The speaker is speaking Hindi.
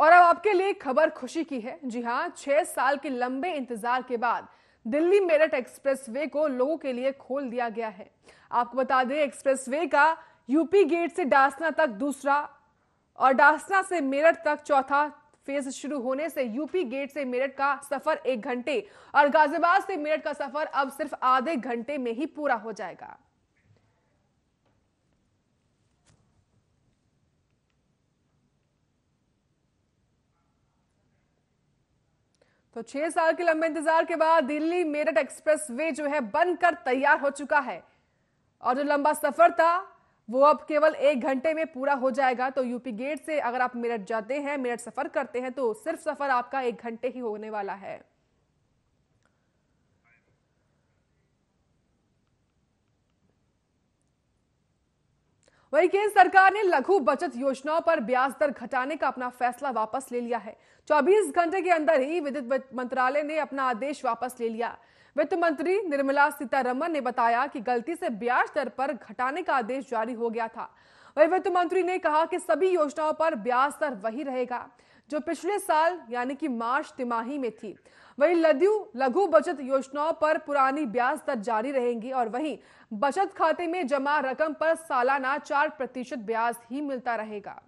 और अब आपके लिए खबर खुशी की है जी हाँ छह साल के लंबे इंतजार के बाद दिल्ली मेरठ एक्सप्रेसवे को लोगों के लिए खोल दिया गया है आपको बता दें एक्सप्रेसवे का यूपी गेट से डासना तक दूसरा और डासना से मेरठ तक चौथा फेज शुरू होने से यूपी गेट से मेरठ का सफर एक घंटे और गाजियाबाद से मेरठ का सफर अब सिर्फ आधे घंटे में ही पूरा हो जाएगा तो छह साल के लंबे इंतजार के बाद दिल्ली मेरठ एक्सप्रेस वे जो है बनकर तैयार हो चुका है और जो लंबा सफर था वो अब केवल एक घंटे में पूरा हो जाएगा तो यूपी गेट से अगर आप मेरठ जाते हैं मेरठ सफर करते हैं तो सिर्फ सफर आपका एक घंटे ही होने वाला है वही केंद्र सरकार ने लघु बचत योजनाओं पर ब्याज दर घटाने का अपना फैसला वापस ले लिया है 24 घंटे के अंदर ही विद्युत मंत्रालय ने अपना आदेश वापस ले लिया वित्त मंत्री निर्मला सीतारमन ने बताया कि गलती से ब्याज दर पर घटाने का आदेश जारी हो गया था वही वित्त मंत्री ने कहा कि सभी योजनाओं पर ब्याज दर वही रहेगा जो पिछले साल यानी कि मार्च तिमाही में थी वहीं लद्यु लघु बचत योजनाओं पर पुरानी ब्याज दर जारी रहेंगी और वहीं बचत खाते में जमा रकम पर सालाना चार प्रतिशत ब्याज ही मिलता रहेगा